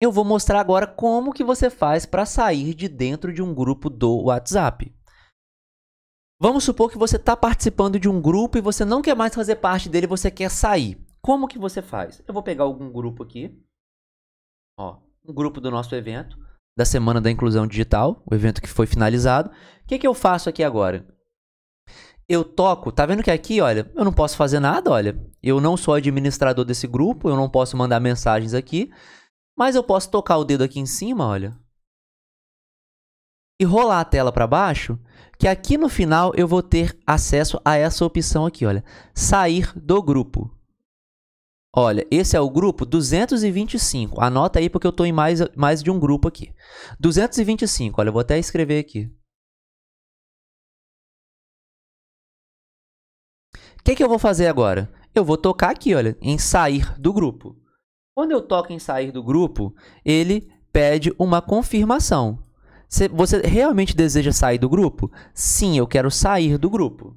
Eu vou mostrar agora como que você faz para sair de dentro de um grupo do WhatsApp. Vamos supor que você está participando de um grupo e você não quer mais fazer parte dele, você quer sair. Como que você faz? Eu vou pegar algum grupo aqui. Ó, um grupo do nosso evento, da Semana da Inclusão Digital, o evento que foi finalizado. O que, que eu faço aqui agora? eu toco, tá vendo que aqui, olha, eu não posso fazer nada, olha. Eu não sou administrador desse grupo, eu não posso mandar mensagens aqui. Mas eu posso tocar o dedo aqui em cima, olha. E rolar a tela para baixo, que aqui no final eu vou ter acesso a essa opção aqui, olha. Sair do grupo. Olha, esse é o grupo 225. Anota aí porque eu estou em mais, mais de um grupo aqui. 225, olha, eu vou até escrever aqui. O que, que eu vou fazer agora? Eu vou tocar aqui, olha, em sair do grupo. Quando eu toco em sair do grupo, ele pede uma confirmação. Você realmente deseja sair do grupo? Sim, eu quero sair do grupo.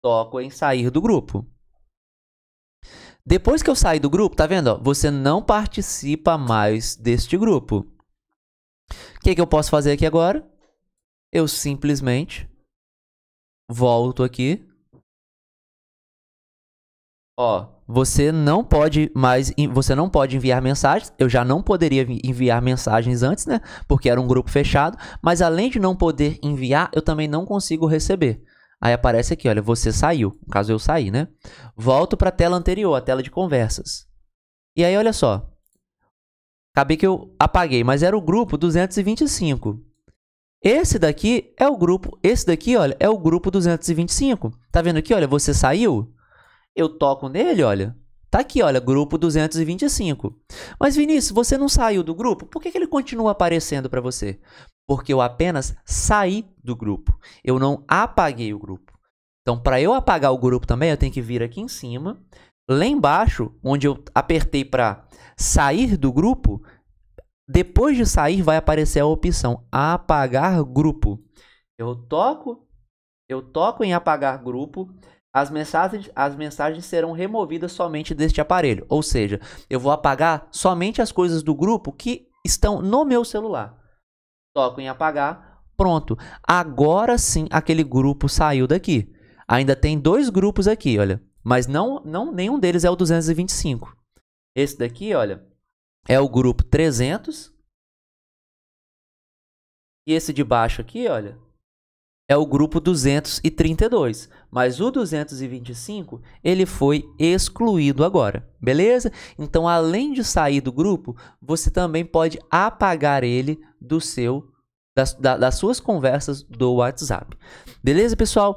Toco em sair do grupo. Depois que eu saí do grupo, tá vendo? Você não participa mais deste grupo. O que, que eu posso fazer aqui agora? Eu simplesmente volto aqui Ó, você não pode mais, você não pode enviar mensagens. Eu já não poderia enviar mensagens antes, né? Porque era um grupo fechado. Mas além de não poder enviar, eu também não consigo receber. Aí aparece aqui, olha, você saiu. No caso eu saí, né? Volto para a tela anterior, a tela de conversas. E aí, olha só. Acabei que eu apaguei, mas era o grupo 225. Esse daqui é o grupo, esse daqui, olha, é o grupo 225. Tá vendo aqui, olha, você saiu? eu toco nele, olha. Tá aqui, olha, grupo 225. Mas Vinícius, você não saiu do grupo? Por que, que ele continua aparecendo para você? Porque eu apenas saí do grupo. Eu não apaguei o grupo. Então, para eu apagar o grupo também, eu tenho que vir aqui em cima. Lá embaixo, onde eu apertei para sair do grupo, depois de sair vai aparecer a opção apagar grupo. Eu toco, eu toco em apagar grupo. As mensagens, as mensagens serão removidas somente deste aparelho, ou seja, eu vou apagar somente as coisas do grupo que estão no meu celular. Toco em apagar, pronto. Agora sim aquele grupo saiu daqui. Ainda tem dois grupos aqui, olha, mas não, não nenhum deles é o 225. Esse daqui, olha, é o grupo 300. E esse de baixo aqui, olha, é o grupo 232, mas o 225 ele foi excluído agora, beleza? Então, além de sair do grupo, você também pode apagar ele do seu das, das suas conversas do WhatsApp. Beleza, pessoal?